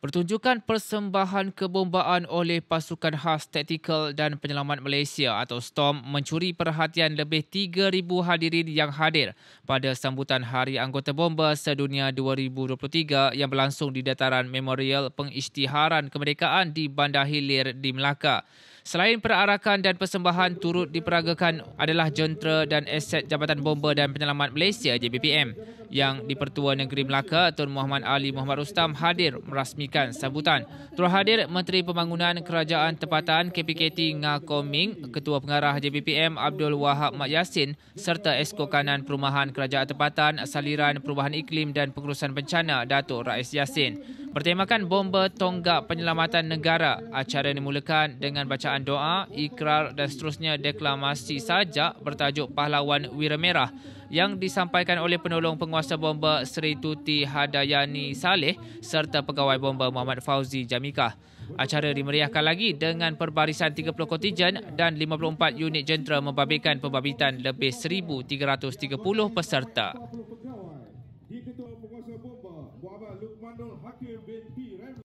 Pertunjukan persembahan kebombaan oleh pasukan khas Tactical dan Penyelamat Malaysia atau STOM mencuri perhatian lebih 3,000 hadirin yang hadir pada sambutan Hari Anggota Bomba Sedunia 2023 yang berlangsung di dataran Memorial Pengisytiharan Kemerdekaan di Bandar Hilir di Melaka. Selain perarakan dan persembahan turut diperagakan adalah jentera dan aset Jabatan Bomba dan Penyelamat Malaysia JBPM yang di-Pertua Negeri Melaka Tun Muhammad Ali Muhammad Rustam hadir merasmikan sambutan. Turut hadir Menteri Pembangunan Kerajaan Tempatan KPKT Nga Koming, Ketua Pengarah JBPM Abdul Wahab Mat Yassin serta Esko Kanan Perumahan Kerajaan Tempatan Saliran Perubahan Iklim dan Pengurusan Bencana Datuk Rais Yassin bertemakan bomba tonggak penyelamatan negara. Acara dimulakan dengan bacaan doa, ikrar dan seterusnya deklamasi sajak bertajuk Pahlawan Wira Merah yang disampaikan oleh penolong penguasa bomba Sri Tuti Hadayani Saleh serta pegawai bomba Muhammad Fauzi Jamika. Acara dimeriahkan lagi dengan perbarisan 30 kontijen dan 54 unit jentera membabitkan pembabitan lebih 1,330 peserta di Ketua Penguasa Bomba Muhammad Luqmanul Hakim bin P.